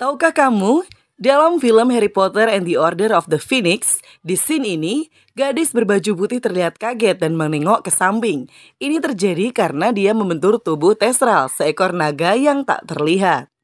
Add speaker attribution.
Speaker 1: Tahukah kamu, dalam film Harry Potter and the Order of the Phoenix, di scene ini, gadis berbaju putih terlihat kaget dan menengok ke samping. Ini terjadi karena dia membentur tubuh Tesral, seekor naga yang tak terlihat.